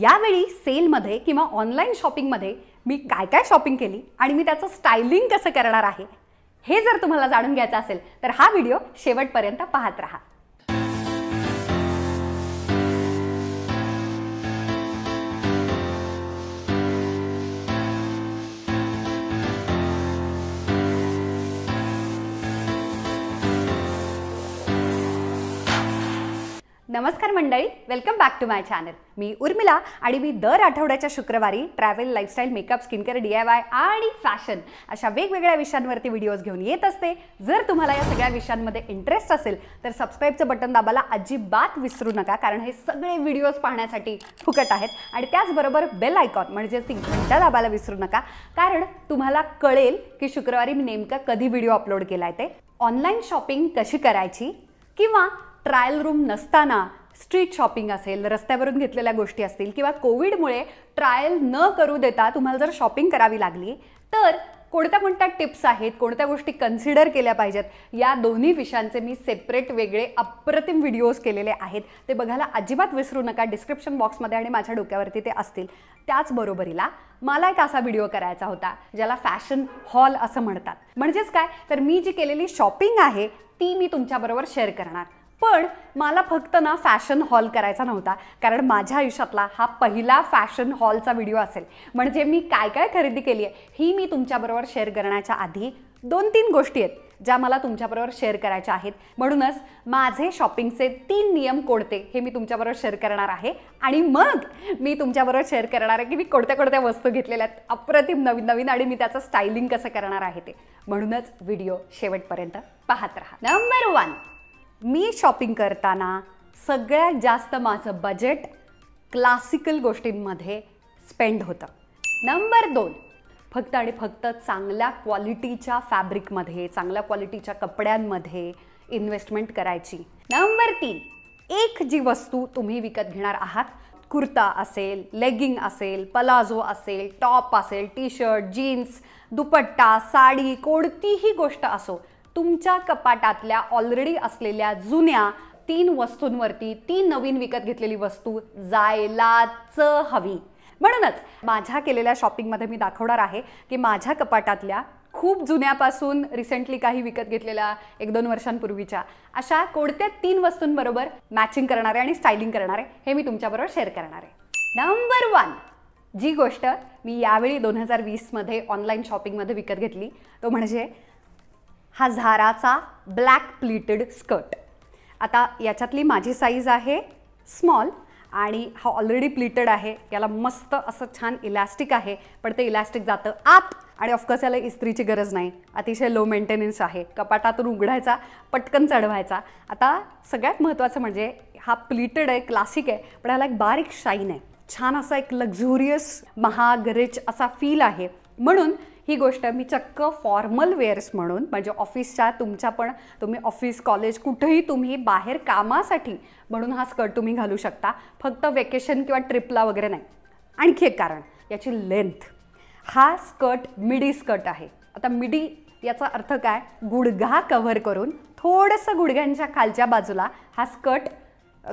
यावेळी सेलमध्ये किंवा ऑनलाईन शॉपिंगमध्ये मी काय काय शॉपिंग केली आणि मी त्याचं स्टायलिंग कसं करणार आहे हे जर तुम्हाला जाणून घ्यायचं असेल तर हा व्हिडिओ शेवटपर्यंत पाहत राहा नमस्कार मंडळी welcome back to my channel मी उर्मिला आणि मी दर आठवड्याच्या शुक्रवारी travel lifestyle makeup skin care D I Y आणि फॅशन अशा वेगवेगळ्या विषयांवरती व्हिडिओज घेऊन येत असते जर तुम्हाला या सगळ्या विषयांमध्ये इंटरेस्ट असेल तर सबस्क्राईबचं बटन दाबायला अजिबात विसरू नका कारण हे सगळे व्हिडिओज पाहण्यासाठी फुकट आहेत आणि त्याचबरोबर बेल आयकॉन म्हणजेच ती घंटा दाबायला विसरू नका कारण तुम्हाला कळेल की शुक्रवारी मी नेमका कधी व्हिडिओ अपलोड केला आहे ते ऑनलाईन शॉपिंग कशी करायची किंवा ट्रायल रूम नसताना स्ट्रीट शॉपिंग असेल रस्त्यावरून घेतलेल्या गोष्टी असतील किंवा कोविडमुळे ट्रायल न करू देता तुम्हाला जर शॉपिंग करावी लागली तर कोणत्या कोणत्या टिप्स आहेत कोणत्या गोष्टी कन्सिडर केल्या पाहिजेत या दोन्ही विषयांचे मी सेपरेट वेगळे अप्रतिम व्हिडिओज केलेले आहेत ते बघायला अजिबात विसरू नका डिस्क्रिप्शन बॉक्समध्ये आणि माझ्या डोक्यावरती ते असतील त्याचबरोबरीला मला एक असा व्हिडिओ करायचा होता ज्याला फॅशन हॉल असं म्हणतात म्हणजेच काय तर मी जी केलेली शॉपिंग आहे ती मी तुमच्याबरोबर शेअर करणार पण मला फक्त ना फॅशन हॉल करायचा नव्हता कारण माझ्या आयुष्यातला हा पहिला फॅशन हॉलचा व्हिडिओ असेल म्हणजे मी काय काय खरेदी केली आहे ही मी तुमच्याबरोबर शेअर करण्याच्या आधी दोन तीन गोष्टी आहेत ज्या मला तुमच्याबरोबर शेअर करायच्या आहेत म्हणूनच माझे शॉपिंगचे तीन नियम कोणते हे मी तुमच्याबरोबर शेअर करणार आहे आणि मग मी तुमच्याबरोबर शेअर करणार आहे की मी कोणत्या कोणत्या वस्तू घेतलेल्या आहेत अप्रतिम नवीन नवीन आणि मी त्याचं स्टायलिंग कसं करणार आहे ते म्हणूनच व्हिडिओ शेवटपर्यंत पाहत राहा नंबर वन मी शॉपिंग करताना सगळ्यात जास्त माझं बजेट क्लासिकल गोष्टींमध्ये स्पेंड होतं नंबर दोन फक्त आणि फक्त चांगल्या क्वालिटीच्या फॅब्रिकमध्ये चांगल्या क्वालिटीच्या कपड्यांमध्ये इन्व्हेस्टमेंट करायची नंबर तीन एक जी वस्तू तुम्ही विकत घेणार आहात कुर्ता असेल लेगिंग असेल पलाझो असेल टॉप असेल T shirt jeans dupatta sari कोणतीही गोष्ट असो तुमच्या कपाटातल्या ऑलरेडी असलेल्या जुन्या तीन वस्तूंवरती तीन नवीन विकत घेतलेली वस्तू जायलाच हवी म्हणूनच माझ्या केलेल्या शॉपिंगमध्ये मी दाखवणार आहे की माझ्या कपाटातल्या खूप जुन्यापासून रिसेंटली काही विकत घेतलेल्या एक दोन वर्षांपूर्वीच्या अशा कोणत्या तीन वस्तूंबरोबर मॅचिंग करणारे आणि स्टायलिंग करणारे हे मी तुमच्याबरोबर शेअर करणार आहे नंबर वन जी गोष्ट मी यावेळी दोन हजार वीसमध्ये ऑनलाईन शॉपिंगमध्ये विकत घेतली तो म्हणजे हा झाराचा ब्लॅक प्लीटेड स्कर्ट आता याच्यातली माझी साईज आहे स्मॉल आणि हा ऑलरेडी प्लीटेड आहे याला मस्त असं छान इलास्टिक आहे पण ते इलास्टिक जातं आत आणि ऑफकोर्स याला इस्त्रीची गरज नाही अतिशय लो मेंटेनन्स आहे कपाटातून उघडायचा पटकन चढवायचा आता सगळ्यात महत्त्वाचं म्हणजे हा प्लीटेड आहे क्लासिक आहे पण ह्याला एक बारीक शाईन आहे छान असा एक लक्झुरियस महाग रिच असा फील आहे म्हणून ही गोष्ट मी चक्क फॉर्मल वेअर्स म्हणून म्हणजे ऑफिसच्या तुमच्या पण तुम्ही ऑफिस कॉलेज कुठेही तुम्ही बाहेर कामासाठी म्हणून हा स्कर्ट तुम्ही घालू शकता फक्त वेकेशन किंवा ट्रिपला वगैरे नाही आणखी एक कारण याची लेंथ हा स्कर्ट मिडी स्कर्ट आहे आता मिडी याचा अर्थ काय गुडघा कव्हर करून थोडंसं गुडघ्यांच्या खालच्या बाजूला हा स्कर्ट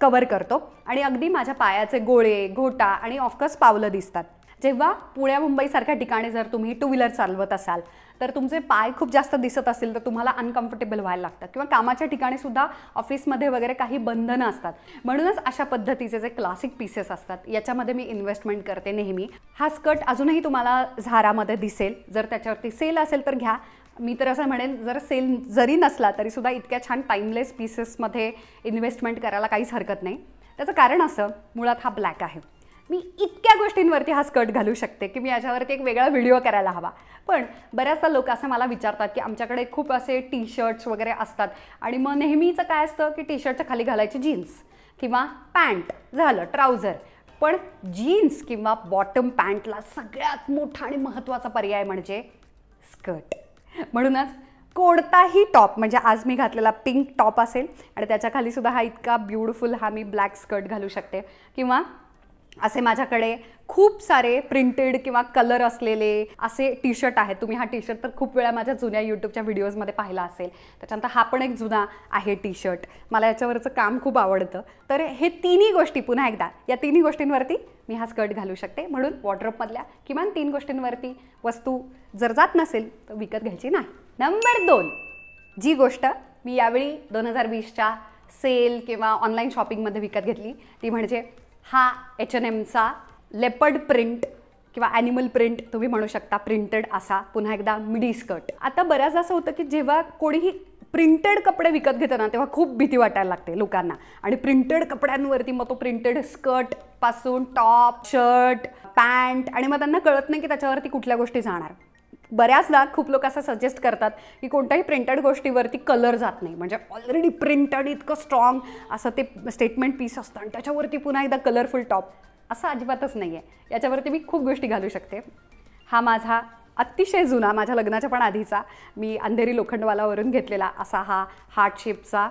कवर करतो आणि अगदी माझ्या पायाचे गोळे घोटा आणि ऑफकोर्स पावलं दिसतात जेव्हा पुण्या मुंबईसारख्या ठिकाणी जर तुम्ही टू व्हीलर चालवत असाल तर तुमचे पाय खूप जास्त दिसत असेल तर तुम्हाला अनकम्फर्टेबल व्हायला लागतं किंवा कामाच्या ठिकाणी सुद्धा ऑफिसमध्ये वगैरे काही बंधनं असतात म्हणूनच अशा पद्धतीचे जे क्लासिक पीसेस असतात याच्यामध्ये मी इन्व्हेस्टमेंट करते नेहमी हा स्कर्ट अजूनही तुम्हाला झारामध्ये दिसेल जर त्याच्यावरती सेल असेल तर घ्या मी तर असं म्हणेन जर सेल जरी नसला तरीसुद्धा इतक्या छान टाईमलेस पीसेसमध्ये इन्व्हेस्टमेंट करायला काहीच हरकत नाही त्याचं कारण असं मुळात हा ब्लॅक आहे मी इतक्या गोष्टींवरती हा स्कर्ट घालू शकते की मी याच्यावरती एक वेगळा व्हिडिओ करायला हवा पण बऱ्याचदा लोक असं मला विचारतात की आमच्याकडे खूप असे टी शर्ट्स वगैरे असतात आणि मग नेहमीचं काय असतं की टी शर्टच्या खाली घालायची जीन्स किंवा पॅन्ट झालं ट्राउझर पण जीन्स किंवा बॉटम पॅन्टला सगळ्यात मोठा आणि महत्त्वाचा पर्याय म्हणजे स्कर्ट म्हणूनच कोणताही टॉप म्हणजे आज मी घातलेला पिंक टॉप असेल आणि त्याच्या खालीसुद्धा हा इतका ब्युटिफुल हा मी ब्लॅक स्कर्ट घालू शकते किंवा असे माझ्याकडे खूप सारे प्रिंटेड किंवा कलर असलेले असे टी शर्ट आहेत तुम्ही हा टी शर्ट तर खूप वेळा माझ्या जुन्या यूट्यूबच्या व्हिडिओजमध्ये पाहिला असेल त्याच्यानंतर हा पण एक जुना आहे टी शर्ट मला याच्यावरचं काम खूप आवडतं तर हे तिन्ही गोष्टी पुन्हा एकदा या तिन्ही गोष्टींवरती मी हा स्कर्ट घालू शकते म्हणून वॉर्ड्रॉपमधल्या किमान तीन गोष्टींवरती वस्तू जर जात नसेल तर विकत घ्यायची नाही नंबर दोन जी गोष्ट मी यावेळी दोन हजार वीसच्या सेल किंवा ऑनलाईन शॉपिंगमध्ये विकत घेतली ती म्हणजे हा एच एन एमचा लेपर्ड प्रिंट किंवा ॲनिमल प्रिंट तुम्ही म्हणू शकता प्रिंटेड असा पुन्हा एकदा मिडी स्कर्ट आता बऱ्याच असं होतं की जेव्हा कोणीही प्रिंटेड कपडे विकत घेतो ना तेव्हा खूप भीती वाटायला लागते लोकांना आणि प्रिंटेड कपड्यांवरती मग तो प्रिंटेड स्कर्ट पासून टॉप शर्ट पॅन्ट आणि मग त्यांना कळत नाही की त्याच्यावरती कुठल्या गोष्टी जाणार बऱ्याचदा खूप लोक असं सजेस्ट करतात की कोणत्याही प्रिंटेड गोष्टीवरती कलर जात नाही म्हणजे ऑलरेडी प्रिंटेड इतकं स्ट्रॉंग असं ते स्टेटमेंट पीस असतं आणि त्याच्यावरती पुन्हा एकदा कलरफुल टॉप असं अजिबातच नाही आहे याच्यावरती मी खूप गोष्टी घालू शकते हा माझा अतिशय जुना माझ्या लग्नाच्या पण आधीचा मी अंधेरी लोखंडवालावरून घेतलेला असा हा हार्ट शेपचा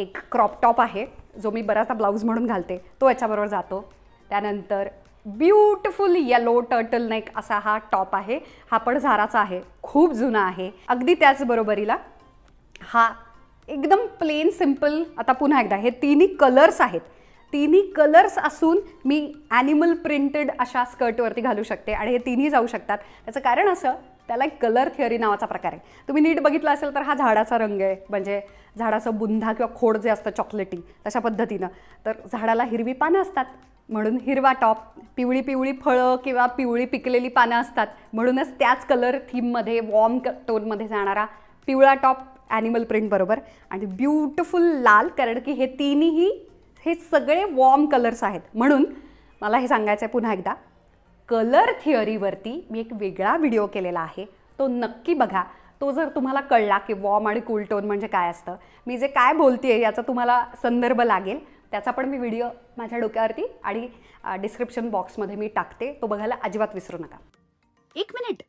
एक क्रॉप टॉप आहे जो मी बराचसा ब्लाऊज म्हणून घालते तो याच्याबरोबर जातो त्यानंतर ब्युटिफुल येलो टर्टल नेक असा हा टॉप आहे हा पण झाराचा आहे खूप जुना आहे अगदी त्याचबरोबरीला हा एकदम प्लेन सिंपल आता पुन्हा एकदा हे तिन्ही कलर्स आहेत तिन्ही कलर्स असून मी ॲनिमल प्रिंटेड अशा स्कर्टवरती घालू शकते आणि हे तिन्ही जाऊ शकतात त्याचं कारण असं त्याला एक कलर थिअरी नावाचा प्रकार आहे तुम्ही नीट बघितलं असेल तर हा झाडाचा रंग आहे म्हणजे झाडाचं बुंधा किंवा खोड जे असतं चॉकलेटी तशा पद्धतीनं तर झाडाला हिरवी पानं असतात म्हणून हिरवा टॉप पिवळी पिवळी फळं किंवा पिवळी पिकलेली पानं असतात म्हणूनच त्याच कलर थीममध्ये वॉर्म क टोनमध्ये जाणारा पिवळा टॉप ॲनिमल प्रिंट बरोबर आणि ब्युटिफुल लाल कारण की हे तिन्ही हे सगळे वॉर्म कलर्स आहेत म्हणून मला हे सांगायचं आहे पुन्हा एकदा कलर थिअरीवरती मी एक वेगळा व्हिडिओ केलेला आहे तो नक्की बघा तो जर तुम्हाला कळला की वॉर्म आणि कूल टोन म्हणजे काय असतं मी जे काय बोलते आहे याचा तुम्हाला संदर्भ लागेल त्याचा पण मी व्हिडिओ माझ्या डोक्यावरती आणि डिस्क्रिप्शन बॉक्समध्ये मी टाकते तो बघायला अजिबात विसरू नका एक मिनिट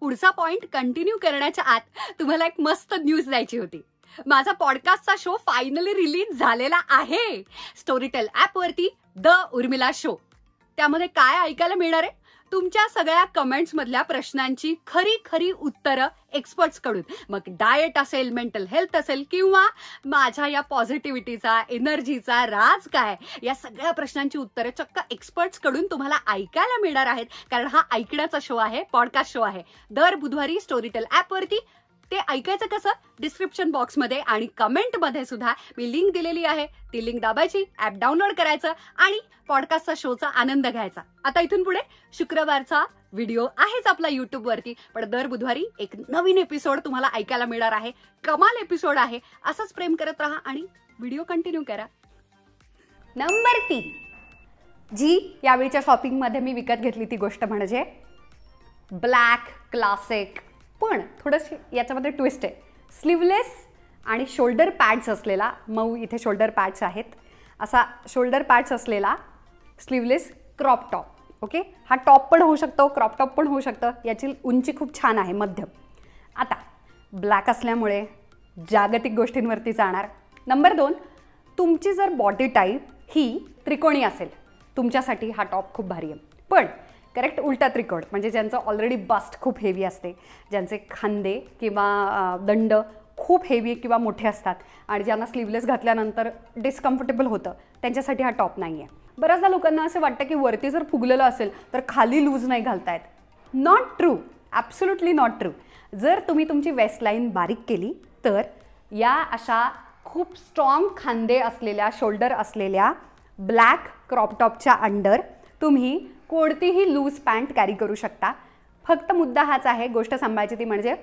पुढचा पॉइंट कंटिन्यू करण्याच्या आत तुम्हाला एक मस्त न्यूज द्यायची होती माझा पॉडकास्टचा शो फायनली रिलीज झालेला आहे स्टोरीटेल ॲपवरती द उर्मिला शो त्यामध्ये काय ऐकायला मिळणार आहे तुमच्या सगळ्या कमेंट्स मधल्या प्रश्नांची खरी खरी उत्तरं एक्सपर्ट्सकडून मग डाएट असेल मेंटल हेल्थ असेल किंवा माझ्या या पॉझिटिव्हिटीचा एनर्जीचा राज काय या सगळ्या प्रश्नांची उत्तरं चक्क कडून तुम्हाला ऐकायला मिळणार आहेत कारण हा ऐकण्याचा शो आहे पॉडकास्ट शो आहे दर बुधवारी स्टोरीटेल वरती ते ऐकायचं कसं डिस्क्रिप्शन बॉक्समध्ये आणि कमेंटमध्ये सुद्धा मी लिंक दिलेली आहे ती लिंक दाबायची ऍप डाउनलोड करायचं आणि पॉडकास्टचा शोचा आनंद घ्यायचा आता इथून पुढे शुक्रवारचा व्हिडिओ आहेच आपला युट्यूबवरती पण दर बुधवारी एक नवीन एपिसोड तुम्हाला ऐकायला मिळणार आहे कमाल एपिसोड आहे असंच प्रेम करत राहा आणि व्हिडिओ कंटिन्यू करा नंबर तीन जी यावेळीच्या शॉपिंगमध्ये मी विकत घेतली ती गोष्ट म्हणजे ब्लॅक क्लासिक पण थोडंशी याच्यामध्ये ट्विस्ट आहे स्लीवलेस आणि शोल्डर पॅड्स असलेला मऊ इथे शोल्डर पॅड्स आहेत असा शोल्डर पॅड्स असलेला स्लीवलेस क्रॉप टॉप ओके हा टॉप पण होऊ शकतो क्रॉप टॉप पण होऊ शकतं याची उंची खूप छान आहे मध्यम आता ब्लॅक असल्यामुळे जागतिक गोष्टींवरती जाणार नंबर दोन तुमची जर बॉडी टाईप ही त्रिकोणी असेल तुमच्यासाठी हा टॉप खूप भारी आहे पण करेक्ट उलटा त्रिकोण म्हणजे ज्यांचं ऑलरेडी बास्ट खूप हेवी असते ज्यांचे खांदे किंवा दंड खूप हेवी किंवा मोठे असतात आणि ज्यांना स्लीवलेस घातल्यानंतर डिस्कम्फर्टेबल होतं त्यांच्यासाठी हा टॉप नाही आहे बऱ्याचदा लोकांना असं वाटतं की वरती जर फुगलेलं असेल तर खाली लूज नाही घालतायत not true absolutely not true जर तुम्ही तुमची लाईन बारीक केली तर या अशा खूप स्ट्रॉंग खांदे असलेल्या शोल्डर असलेल्या ब्लॅक क्रॉपटॉपच्या अंडर तुम्ही कोणतीही लूज पॅन्ट कॅरी करू शकता फक्त मुद्दा हाच आहे गोष्ट सांभाळायची ती म्हणजे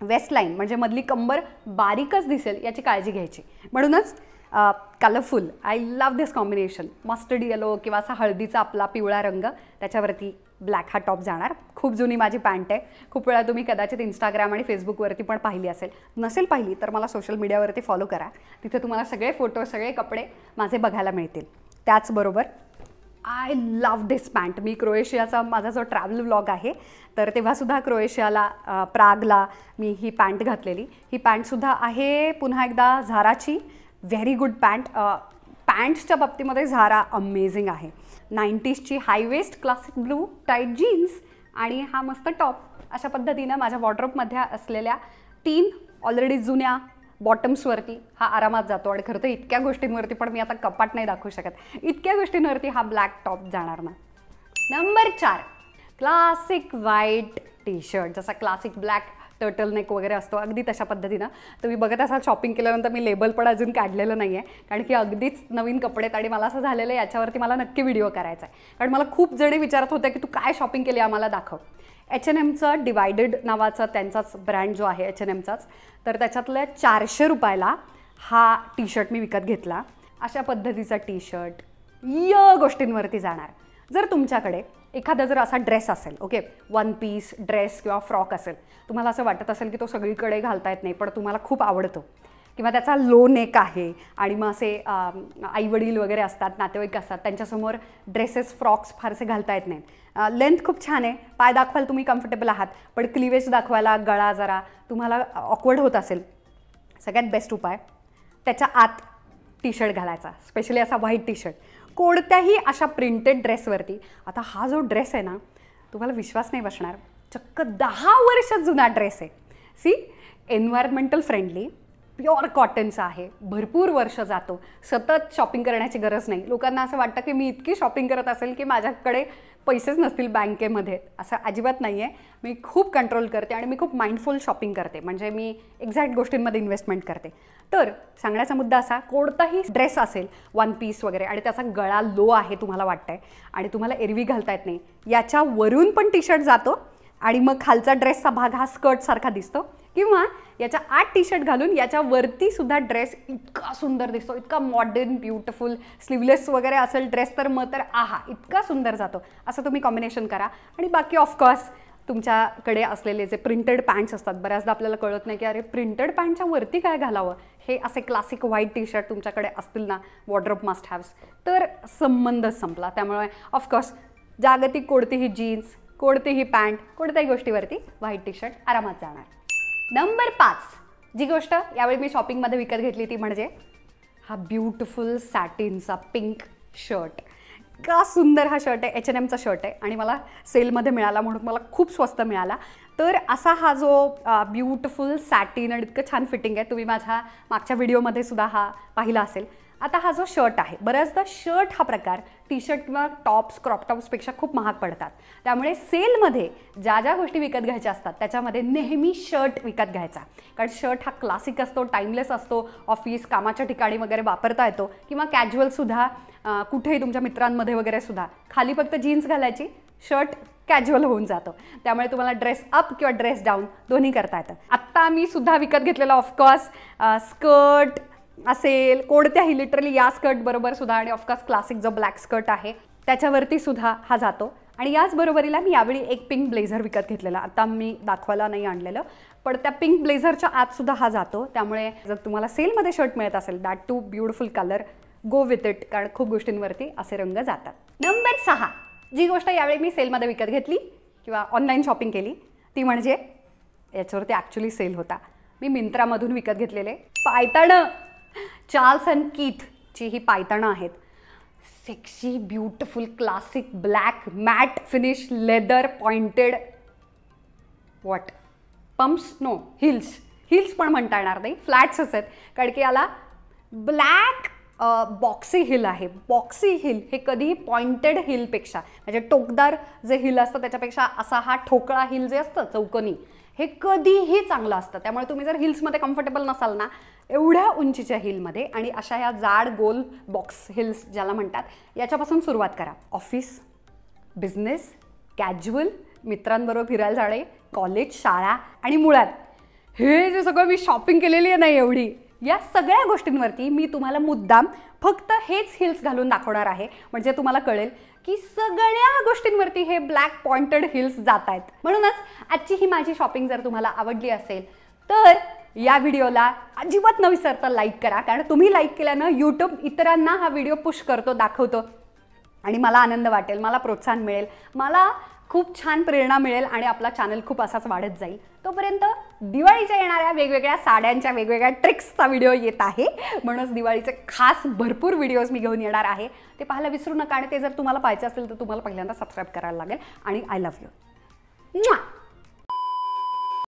वेस्ट लाईन म्हणजे मधली कंबर बारीकच दिसेल याची काळजी घ्यायची म्हणूनच colourful I love this combination mustard yellow किंवा असा हळदीचा आपला पिवळा रंग त्याच्यावरती ब्लॅक हा टॉप जाणार खूप जुनी माझी पॅन्ट आहे खूप वेळा तुम्ही कदाचित इंस्टाग्राम आणि फेसबुकवरती पण पाहिली असेल नसेल पाहिली तर मला सोशल मीडियावरती फॉलो करा तिथे तुम्हाला सगळे फोटो सगळे कपडे माझे बघायला मिळतील त्याचबरोबर आय लव्ह दिस पॅन्ट मी क्रोएशियाचा माझा जो ट्रॅव्हल व्लॉग आहे तर तेव्हासुद्धा क्रोएशियाला प्रागला मी ही पॅन्ट घातलेली ही पॅन्टसुद्धा आहे पुन्हा एकदा झाराची व्हेरी गुड पॅन्ट पॅन्ट्सच्या बाबतीमध्ये झारा अमेझिंग आहे नाईंटीजची high waist classic blue tight jeans आणि हा मस्त टॉप अशा पद्धतीनं माझ्या वॉर्ड्रॉपमध्ये असलेल्या तीन ऑलरेडी जुन्या बॉटम्सवरती हा आरामात जातो आणि खरं तर इतक्या गोष्टींवरती पण मी आता कपाट नाही दाखवू शकत इतक्या गोष्टींवरती हा ब्लॅक टॉप जाणार ना नंबर चार क्लासिक व्हाईट टी शर्ट जसा क्लासिक ब्लॅक टर्टल नेक वगैरे असतो अगदी तशा पद्धतीनं तुम्ही बघत असाल शॉपिंग केल्यानंतर मी लेबल पण अजून काढलेलं नाही आहे कारण की अगदीच नवीन कपडे आणि मला असं झालेलं आहे याच्यावरती मला नक्की व्हिडिओ करायचा आहे कारण मला खूप जणी विचारत होत्या की तू काय शॉपिंग केली आम्हाला दाखव एच एन एमचा डिवायडेड नावाचा त्यांचाच ब्रँड जो आहे एच एन एमचाच तर त्याच्यातल्या चारशे रुपयाला हा टी शर्ट मी विकत घेतला अशा पद्धतीचा टी शर्ट य गोष्टींवरती जाणार जर तुमच्याकडे एखादा जर असा ड्रेस असेल ओके वन पीस ड्रेस किंवा फ्रॉक असेल तुम्हाला असं वाटत असेल की तो सगळीकडे घालता येत नाही पण तुम्हाला खूप आवडतो किंवा त्याचा लो नेक आहे आणि मग असे आईवडील वगैरे असतात नातेवाईक असतात त्यांच्यासमोर ड्रेसेस फ्रॉक्स फारसे घालता येत नाहीत लेंथ खूप छान आहे पाय दाखवाल तुम्ही कम्फर्टेबल आहात पण क्लिवेज दाखवायला गळा जरा तुम्हाला ऑकवर्ड होत असेल सगळ्यात बेस्ट उपाय त्याच्या आत टी शर्ट घालायचा स्पेशली असा व्हाईट टी शर्ट कोणत्याही अशा प्रिंटेड ड्रेसवरती आता हा जो ड्रेस आहे ना तुम्हाला विश्वास नाही बसणार चक्क दहा वर्ष जुना ड्रेस आहे सी एन्व्हायरमेंटल फ्रेंडली प्युअर कॉटनचा आहे भरपूर वर्ष जातो सतत शॉपिंग करण्याची गरज नाही लोकांना असं वाटतं की मी इतकी शॉपिंग करत असेल की माझ्याकडे पैसेच नसतील बँकेमध्ये असं अजिबात नाही आहे मी खूप कंट्रोल करते आणि मी खूप माइंडफुल शॉपिंग करते म्हणजे मी एक्झॅक्ट गोष्टींमध्ये इन्व्हेस्टमेंट करते तर सांगण्याचा मुद्दा असा कोणताही ड्रेस असेल वन पीस वगैरे आणि त्याचा गळा लो आहे तुम्हाला वाटतं आहे आणि तुम्हाला एरवी घालता येत नाही याच्यावरून पण टी शर्ट जातो आणि मग खालचा ड्रेसचा भाग हा स्कर्टसारखा दिसतो किंवा याच्या आठ टी शर्ट घालून वरती सुद्धा ड्रेस इतका सुंदर दिसतो इतका मॉडर्न ब्युटिफुल स्लीवलेस वगैरे असेल ड्रेस तर मग तर आहा इतका सुंदर जातो असं तुम्ही कॉम्बिनेशन करा आणि बाकी ऑफकोर्स तुमच्याकडे असलेले जे प्रिंटेड पॅन्ट्स असतात बऱ्याचदा आपल्याला कळत नाही की अरे प्रिंटेड पॅन्टच्या वरती काय घालावं हे असे क्लासिक व्हाईट टी शर्ट तुमच्याकडे असतील ना वॉड्रॉप मस्ट हॅव्स तर संबंध संपला त्यामुळे ऑफकोर्स जागतिक कोणतीही जीन्स कोणतीही पॅन्ट कोणत्याही गोष्टीवरती व्हाईट टी शर्ट आरामात जाणार नंबर पाच जी गोष्ट यावेळी मी शॉपिंगमध्ये विकत घेतली ती म्हणजे हा ब्युटिफुल सॅटिनचा पिंक शर्ट का सुंदर हा शर्ट आहे एच एन एमचा शर्ट आहे आणि मला सेलमध्ये मिळाला म्हणून मला खूप स्वस्त मिळाला तर असा हा जो ब्युटिफुल सॅटिन आणि इतकं छान फिटिंग आहे तुम्ही माझ्या मागच्या व्हिडिओमध्ये सुद्धा हा पाहिला असेल आता हा जो शर्ट आहे बऱ्याचदा शर्ट हा प्रकार टी शर्ट किंवा टॉप्स क्रॉपटॉप्सपेक्षा खूप महाग पडतात त्यामुळे सेलमध्ये ज्या ज्या गोष्टी विकत घ्यायच्या असतात त्याच्यामध्ये नेहमी शर्ट विकत घ्यायचा कारण शर्ट हा क्लासिक असतो टाईमलेस असतो ऑफिस कामाच्या ठिकाणी वगैरे वापरता येतो किंवा कॅज्युअलसुद्धा कुठेही तुमच्या मित्रांमध्ये वगैरे सुद्धा खाली फक्त जीन्स घालायची शर्ट कॅज्युअल होऊन जातो त्यामुळे तुम्हाला ड्रेस अप किंवा ड्रेस डाऊन दोन्ही करता येतं आत्ता मी सुद्धा विकत घेतलेला ऑफकोर्स स्कर्ट असेल कोणत्याही लिटरली या स्कर्ट बरोबर सुद्धा आणि ऑफकोर्स क्लासिक जो ब्लॅक स्कर्ट आहे त्याच्यावरती सुद्धा हा जातो आणि याच बरोबरीला मी यावेळी एक पिंक ब्लेझर विकत घेतलेला आता मी दाखवायला नाही आणलेलं पण त्या पिंक ब्लेझरच्या आतसुद्धा हा जातो त्यामुळे जर तुम्हाला सेलमध्ये शर्ट मिळत असेल that too beautiful colour go with it कारण खूप गोष्टींवरती असे रंग जातात नंबर सहा जी गोष्ट यावेळी मी सेलमध्ये विकत घेतली किंवा ऑनलाईन शॉपिंग केली ती म्हणजे याच्यावरती ॲक्च्युली सेल होता मी मिंत्रामधून विकत घेतलेले पायताणं चार्ल्स अँड कीथची ही पायतणं आहेत sexy beautiful classic black matte finish leather pointed what pumps no heels heels पण म्हणता येणार नाही फ्लॅट्स आहेत कारण की याला ब्लॅक बॉक्सी हिल आहे बॉक्सी हिल हे कधीही पॉइंटेड हिलपेक्षा म्हणजे टोकदार जे हिल असतं त्याच्यापेक्षा असा हा ठोकळा हिल जे असतं चौकनी हे कधीही चांगलं असतं त्यामुळे तुम्ही जर हिल्समध्ये कम्फर्टेबल नसाल ना एवढ्या उंचीच्या हिलमध्ये आणि अशा या जाड गोल बॉक्स हिल्स ज्याला म्हणतात याच्यापासून सुरुवात करा ऑफिस बिझनेस कॅज्युअल मित्रांबरोबर फिरायला जाणे कॉलेज शाळा आणि मुळात हे जे सगळं मी शॉपिंग केलेली आहे नाही एवढी या सगळ्या गोष्टींवरती मी तुम्हाला मुद्दाम फक्त हेच हिल्स घालून दाखवणार आहे म्हणजे तुम्हाला कळेल की सगळ्या गोष्टींवरती हे ब्लॅक पॉइंटेड हिल्स जात आहेत म्हणूनच आजची ही माझी शॉपिंग जर तुम्हाला आवडली असेल तर या व्हिडिओला अजिबात न विसरता लाईक करा कारण तुम्ही लाईक केल्यानं यूट्यूब इतरांना हा व्हिडिओ पुश करतो दाखवतो आणि मला आनंद वाटेल मला प्रोत्साहन मिळेल मला खूप छान प्रेरणा मिळेल आणि आपला चॅनल खूप असाच वाढत जाईल तोपर्यंत दिवाळीच्या येणाऱ्या वेगवेगळ्या साड्यांच्या वेगवेगळ्या ट्रिक्सचा व्हिडिओ येत आहे म्हणूनच दिवाळीचे खास भरपूर व्हिडिओज मी घेऊन येणार आहे ते पाहायला विसरू नका आणि ते जर तुम्हाला पाहायचं असेल तर तुम्हाला पहिल्यांदा सबस्क्राईब करायला लागेल आणि आय लव्ह यू